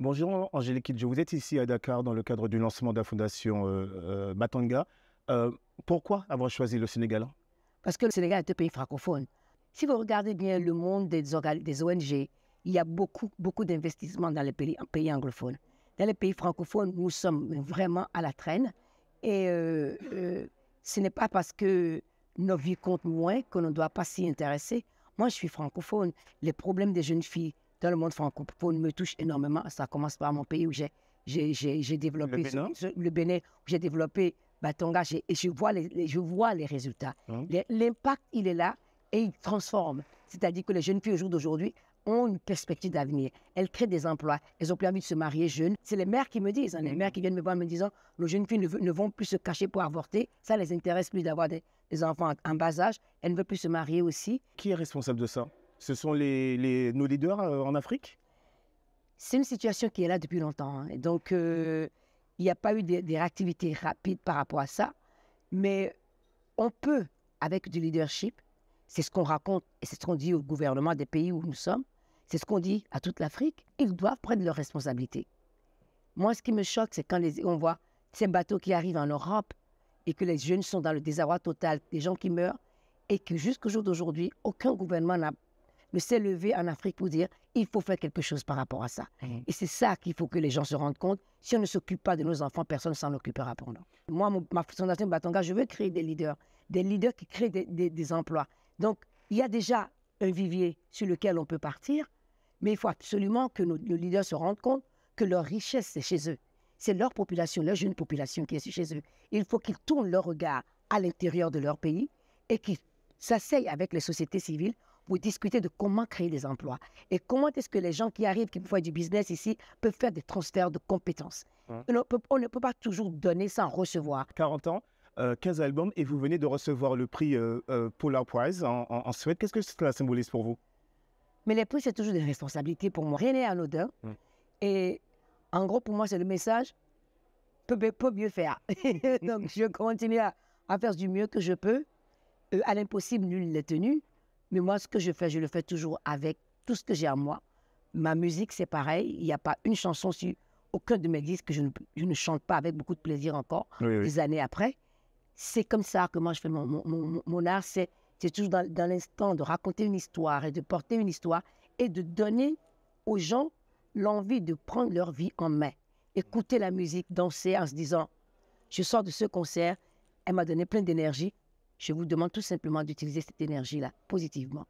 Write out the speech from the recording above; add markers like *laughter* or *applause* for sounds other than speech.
Bonjour Angélique je vous êtes ici à Dakar dans le cadre du lancement de la fondation euh, euh, Matanga. Euh, pourquoi avoir choisi le Sénégal Parce que le Sénégal est un pays francophone. Si vous regardez bien le monde des, des ONG, il y a beaucoup, beaucoup d'investissements dans les pays, pays, anglophones. Dans les pays francophones, nous sommes vraiment à la traîne. Et ce n'est pas parce que nos vies comptent moins que ne doit pas s'y intéresser. Moi, je suis francophone. Les problèmes des jeunes filles dans le monde francophone me touche énormément. Ça commence par mon pays où j'ai développé. Le Bénin, le Bénin où j'ai développé Batonga. Et je vois les, je vois les résultats. Hein? L'impact, il est là et il transforme. C'est-à-dire que les jeunes filles au jour d'aujourd'hui ont une perspective d'avenir. Elles créent des emplois. Elles ont plus envie de se marier jeunes. C'est les mères qui me disent, hein, les mmh. mères qui viennent me voir me disant, nos jeunes filles ne, vont plus se cacher pour avorter. Ça les intéresse plus d'avoir des, enfants en bas âge. Elles ne veulent plus se marier aussi. Qui est responsable de ça ce sont les, nos leaders euh, en Afrique C'est une situation qui est là depuis longtemps. Hein. Donc, euh, il n'y a pas eu des, réactivités rapides par rapport à ça. Mais on peut, avec du leadership, c'est ce qu'on raconte et c'est ce qu'on dit au gouvernement des pays où nous sommes, c'est ce qu'on dit à toute l'Afrique, ils doivent prendre leurs responsabilités. Moi, ce qui me choque, c'est quand on voit ces bateaux qui arrivent en Europe et que les jeunes sont dans le désarroi total, des gens qui meurent, et que jusqu'au jour d'aujourd'hui, aucun gouvernement n'a mais s'est levé en Afrique pour dire il faut faire quelque chose par rapport à ça. Mmh. Et c'est ça qu'il faut que les gens se rendent compte. Si on ne s'occupe pas de nos enfants, personne ne s'en occupera pour nous. Moi, ma fondation Batanga, je veux créer des leaders, des leaders qui créent des, emplois. Donc, il y a déjà un vivier sur lequel on peut partir, mais il faut absolument que nos, nos leaders se rendent compte que leur richesse, c'est chez eux. C'est leur population, leur jeune population qui est chez eux. Il faut qu'ils tournent leur regard à l'intérieur de leur pays et qu'ils s'asseyent avec les sociétés civiles pour discuter de comment créer des emplois et comment est-ce que les gens qui arrivent, qui font du business ici, peuvent faire des transferts de compétences. Hein? On, ne peut pas toujours donner sans recevoir. 40 ans, 15 euh, albums et vous venez de recevoir le prix euh, euh, Polar Prize en, Suède. Qu'est-ce que cela symbolise pour vous Mais les prix, c'est toujours des responsabilités pour moi. Rien n'est anodin. Hein? Et en gros, pour moi, c'est le message peut, mieux faire. *laughs* Donc, je continue à, à, faire du mieux que je peux. à l'impossible, nul n'est tenu. Mais moi, ce que je fais, je le fais toujours avec tout ce que j'ai à moi. Ma musique, c'est pareil. Il n'y a pas une chanson sur aucun de mes disques que je ne, chante pas avec beaucoup de plaisir encore, des années après. C'est comme ça que moi, je fais mon, art. C'est toujours dans l'instant de raconter une histoire et de porter une histoire et de donner aux gens l'envie de prendre leur vie en main. Écouter la musique, danser en se disant, je sors de ce concert, elle m'a donné plein d'énergie, je vous demande tout simplement d'utiliser cette énergie-là positivement